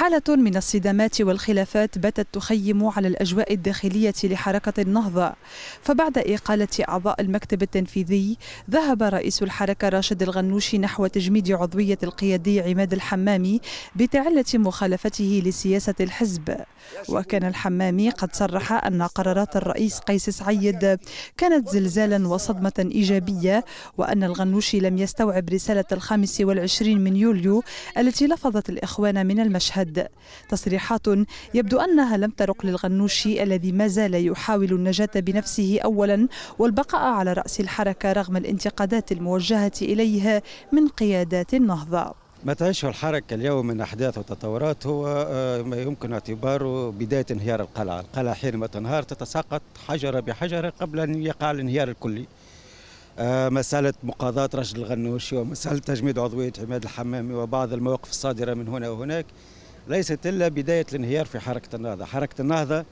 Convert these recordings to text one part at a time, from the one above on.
حالة من الصدامات والخلافات باتت تخيم على الأجواء الداخلية لحركة النهضة فبعد إقالة أعضاء المكتب التنفيذي ذهب رئيس الحركة راشد الغنوشي نحو تجميد عضوية القيادي عماد الحمامي بتعلة مخالفته لسياسة الحزب وكان الحمامي قد صرح أن قرارات الرئيس قيس سعيد كانت زلزالا وصدمة إيجابية وأن الغنوشي لم يستوعب رسالة الخامس والعشرين من يوليو التي لفظت الإخوان من المشهد البلاد تصريحات يبدو أنها لم ترق للغنوشي الذي ما زال يحاول النجاة بنفسه أولا والبقاء على رأس الحركة رغم الانتقادات الموجهة إليه من قيادات النهضة ما تعيشه الحركة اليوم من أحداث وتطورات هو ما آه، يمكن اعتباره بداية انهيار القلعة القلعة حينما تنهار تتساقط حجرة بحجرة قبل أن يقع الانهيار الكلي آه، مسألة مقاضاة رشد الغنوشي ومسألة تجميد عضوية عماد الحمامي وبعض المواقف الصادرة من هنا وهناك ليست إلا بداية الانهيار في حركة النهضة حركة النهضة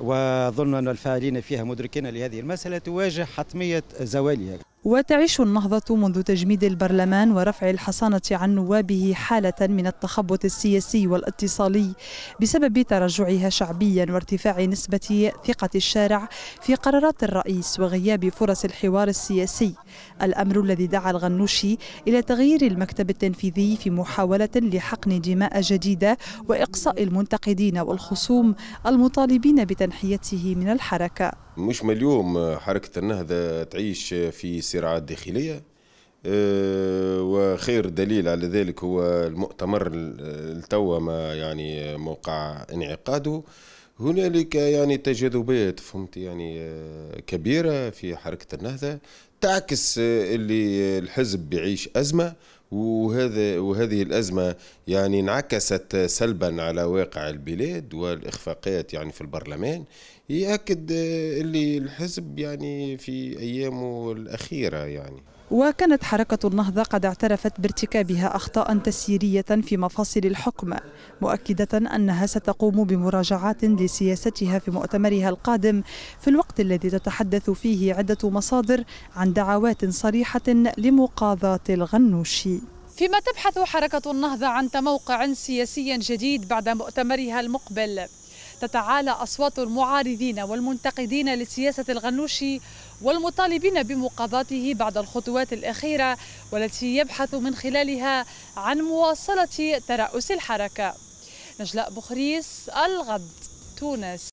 وظن أن الفاعلين فيها مدركين لهذه المسألة تواجه حتمية زوالها وتعيش النهضة منذ تجميد البرلمان ورفع الحصانة عن نوابه حالة من التخبط السياسي والاتصالي بسبب تراجعها شعبيا وارتفاع نسبة ثقة الشارع في قرارات الرئيس وغياب فرص الحوار السياسي الأمر الذي دعا الغنوشي إلى تغيير المكتب التنفيذي في محاولة لحقن دماء جديدة وإقصاء المنتقدين والخصوم المطالبين بتنحيته من الحركة مش اليوم آه، حركة النهضة تعيش في صراعات داخلية آه، وخير دليل على ذلك هو المؤتمر التوا ما يعني موقع انعقاده هنالك يعني تجاذبات فهمت يعني آه، كبيرة في حركة النهضة تعكس اللي الحزب بيعيش أزمة وهذا وهذه الأزمة يعني انعكست سلبا على واقع البلاد والإخفاقات يعني في البرلمان يأكد اللي الحزب يعني في أيامه الأخيرة يعني وكانت حركة النهضة قد اعترفت بارتكابها أخطاء تسييرية في مفاصل الحكم مؤكدة أنها ستقوم بمراجعات لسياستها في مؤتمرها القادم في الوقت الذي تتحدث فيه عدة مصادر عن دعوات صريحة لمقاضاة الغنوشي فيما تبحث حركة النهضة عن تموقع سياسي جديد بعد مؤتمرها المقبل تتعالى أصوات المعارضين والمنتقدين لسياسة الغنوشي والمطالبين بمقاضاته بعد الخطوات الأخيرة والتي يبحث من خلالها عن مواصلة ترأس الحركة نجلاء بخريس الغد تونس